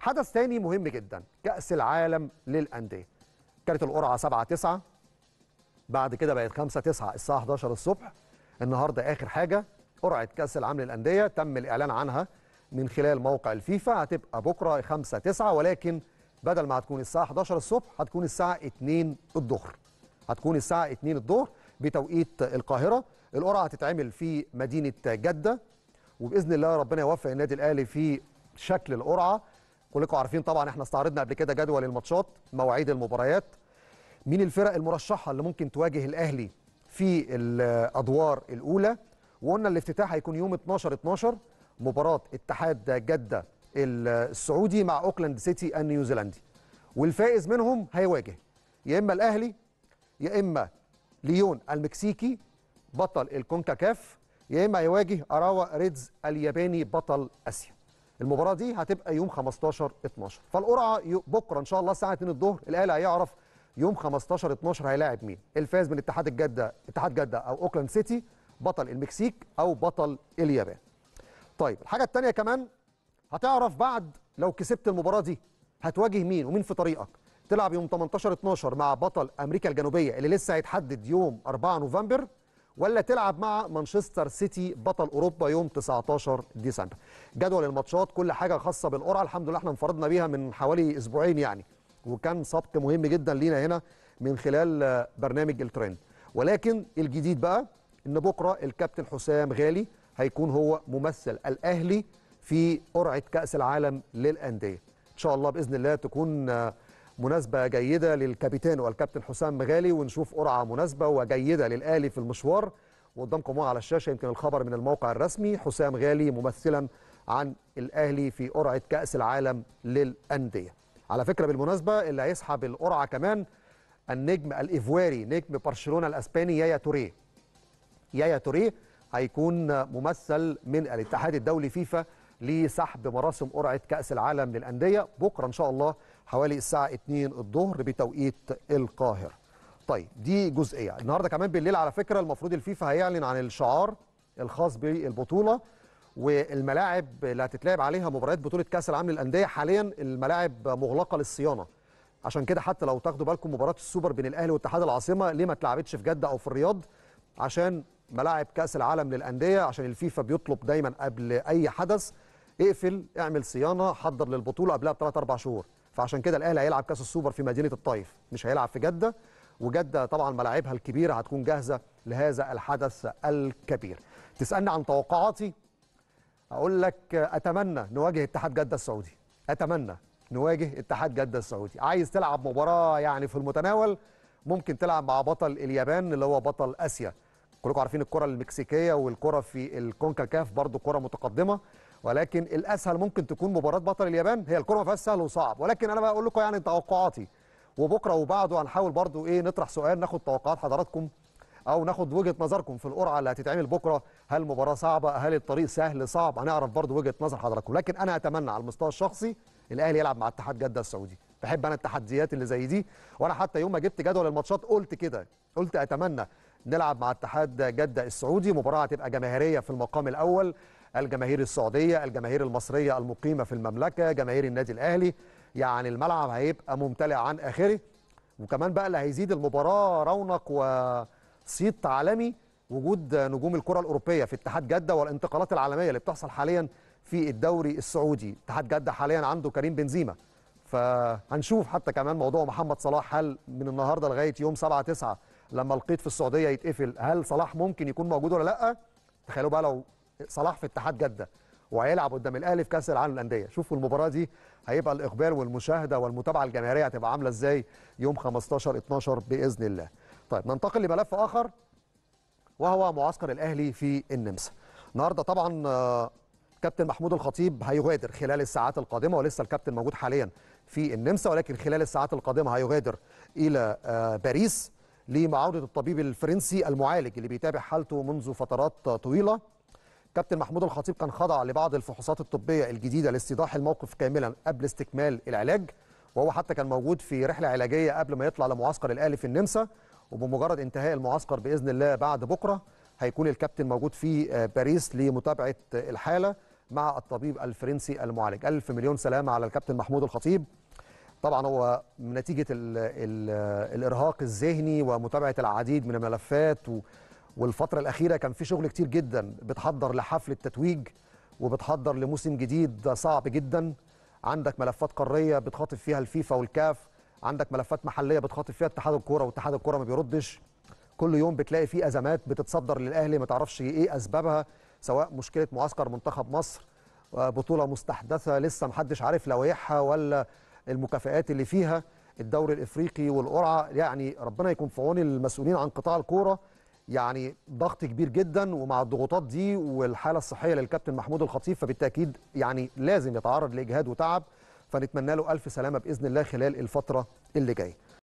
حدث تاني مهم جدا كأس العالم للأندية كانت القرعة 7 9 بعد كده بقت 5 9 الساعة 11 الصبح النهارده آخر حاجة قرعة كأس العالم للأندية تم الإعلان عنها من خلال موقع الفيفا هتبقى بكرة 5 9 ولكن بدل ما هتكون الساعة 11 الصبح هتكون الساعة 2 الظهر هتكون الساعة 2 الظهر بتوقيت القاهرة القرعة هتتعمل في مدينة جدة وبإذن الله ربنا يوفق النادي الأهلي في شكل القرعة كلكم عارفين طبعا احنا استعرضنا قبل كده جدول الماتشات مواعيد المباريات مين الفرق المرشحه اللي ممكن تواجه الاهلي في الادوار الاولى وقلنا الافتتاح هيكون يوم 12 12 مباراه اتحاد جده السعودي مع اوكلاند سيتي النيوزيلندي والفائز منهم هيواجه يا اما الاهلي يا اما ليون المكسيكي بطل الكونكاكاف يا اما هيواجه اراوا ريدز الياباني بطل اسيا المباراه دي هتبقى يوم 15 12 فالقرعه بكره ان شاء الله الساعه 2 الظهر الاهلي هيعرف يوم 15 12 هيلاعب مين الفاز من اتحاد الجده اتحاد جده او اوكلاند سيتي بطل المكسيك او بطل اليابان طيب الحاجه الثانيه كمان هتعرف بعد لو كسبت المباراه دي هتواجه مين ومين في طريقك تلعب يوم 18 12 مع بطل امريكا الجنوبيه اللي لسه هيتحدد يوم 4 نوفمبر ولا تلعب مع مانشستر سيتي بطل اوروبا يوم 19 ديسمبر جدول الماتشات كل حاجه خاصه بالقرعه الحمد لله احنا انفردنا بيها من حوالي اسبوعين يعني وكان سبق مهم جدا لينا هنا من خلال برنامج الترند ولكن الجديد بقى ان بكره الكابتن حسام غالي هيكون هو ممثل الاهلي في قرعه كاس العالم للانديه ان شاء الله باذن الله تكون مناسبة جيدة للكابتن والكابتن حسام مغالي ونشوف قرعة مناسبة وجيدة للآلي في المشوار وقدامكم على الشاشة يمكن الخبر من الموقع الرسمي حسام غالي ممثلا عن الأهلي في قرعة كأس العالم للأندية على فكرة بالمناسبة اللي هيسحب القرعة كمان النجم الإيفواري نجم برشلونة الأسباني يايا توريه يايا توريه هيكون ممثل من الاتحاد الدولي فيفا لسحب مراسم قرعة كأس العالم للأندية بكرة إن شاء الله حوالي الساعه 2 الظهر بتوقيت القاهره طيب دي جزئيه النهارده كمان بالليل على فكره المفروض الفيفا هيعلن عن الشعار الخاص بالبطوله والملاعب اللي هتتلعب عليها مباريات بطوله كاس العالم للانديه حاليا الملاعب مغلقه للصيانه عشان كده حتى لو تاخدوا بالكم مباراه السوبر بين الاهلي واتحاد العاصمه ليه ما اتلعبتش في جده او في الرياض عشان ملاعب كاس العالم للانديه عشان الفيفا بيطلب دايما قبل اي حدث اقفل اعمل صيانه حضر للبطوله قبلها بثلاث اربع شهور فعشان كده الاهلي هيلعب كاس السوبر في مدينه الطايف مش هيلعب في جده وجده طبعا ملاعبها الكبيره هتكون جاهزه لهذا الحدث الكبير تسالني عن توقعاتي اقول لك اتمنى نواجه اتحاد جده السعودي اتمنى نواجه اتحاد جده السعودي عايز تلعب مباراه يعني في المتناول ممكن تلعب مع بطل اليابان اللي هو بطل اسيا كلكم عارفين الكره المكسيكيه والكره في الكونكاكاف برضو كره متقدمه ولكن الاسهل ممكن تكون مباراه بطل اليابان هي الكره ما فيهاش سهل وصعب ولكن انا بقول لكم يعني توقعاتي وبكره وبعده هنحاول برضو ايه نطرح سؤال ناخد توقعات حضراتكم او ناخد وجهه نظركم في القرعه اللي هتتعمل بكره هل مباراه صعبه هل الطريق سهل صعب هنعرف برضو وجهه نظر حضراتكم لكن انا اتمنى على المستوى الشخصي الاهلي يلعب مع اتحاد جده السعودي بحب انا التحديات اللي زي دي وانا حتى يوم ما جبت جدول الماتشات قلت كده قلت اتمنى نلعب مع اتحاد جده السعودي مباراه هتبقى جماهيريه في المقام الاول الجماهير السعوديه الجماهير المصريه المقيمه في المملكه جماهير النادي الاهلي يعني الملعب هيبقى ممتلئ عن اخره وكمان بقى اللي هيزيد المباراه رونق وصيت عالمي وجود نجوم الكره الاوروبيه في اتحاد جده والانتقالات العالميه اللي بتحصل حاليا في الدوري السعودي اتحاد جده حاليا عنده كريم بنزيما فهنشوف حتى كمان موضوع محمد صلاح هل من النهارده لغايه يوم 7 9 لما القيد في السعوديه يتقفل هل صلاح ممكن يكون موجود ولا لا تخيلوا بقى لو صلاح في اتحاد جده وهيلعب قدام الاهلي في كاس العالم للانديه شوفوا المباراه دي هيبقى الاقبال والمشاهده والمتابعه الجماهيريه هتبقى عامله ازاي يوم 15 12 باذن الله طيب ننتقل لملف اخر وهو معسكر الاهلي في النمسا النهارده طبعا آه، كابتن محمود الخطيب هيغادر خلال الساعات القادمه ولسه الكابتن موجود حاليا في النمسا ولكن خلال الساعات القادمه هيغادر الى آه، باريس لمعاوده الطبيب الفرنسي المعالج اللي بيتابع حالته منذ فترات طويله كابتن محمود الخطيب كان خضع لبعض الفحوصات الطبيه الجديده لاستيضاح الموقف كاملا قبل استكمال العلاج وهو حتى كان موجود في رحله علاجيه قبل ما يطلع لمعسكر الاهلي في النمسا وبمجرد انتهاء المعسكر باذن الله بعد بكره هيكون الكابتن موجود في آه، باريس لمتابعه الحاله مع الطبيب الفرنسي المعالج ألف مليون سلامة على الكابتن محمود الخطيب طبعا هو نتيجة الـ الـ الإرهاق الذهني ومتابعة العديد من الملفات و والفتره الاخيره كان في شغل كتير جدا بتحضر لحفل التتويج وبتحضر لموسم جديد صعب جدا عندك ملفات قاريه بتخاطب فيها الفيفا والكاف عندك ملفات محليه بتخاطب فيها اتحاد الكوره واتحاد الكوره ما بيردش كل يوم بتلاقي فيه ازمات بتتصدر للاهلي ما تعرفش ايه اسبابها سواء مشكله معسكر منتخب مصر آه، بطوله مستحدثه لسه محدش عارف لوائحها ولا المكافئات اللي فيها الدوري الافريقي والقرعه يعني ربنا يكون في عون المسؤولين عن قطاع الكوره يعني ضغط كبير جدا ومع الضغوطات دي والحاله الصحيه للكابتن محمود الخطيب فبالتاكيد يعني لازم يتعرض لاجهاد وتعب فنتمنى له الف سلامه باذن الله خلال الفتره اللي جايه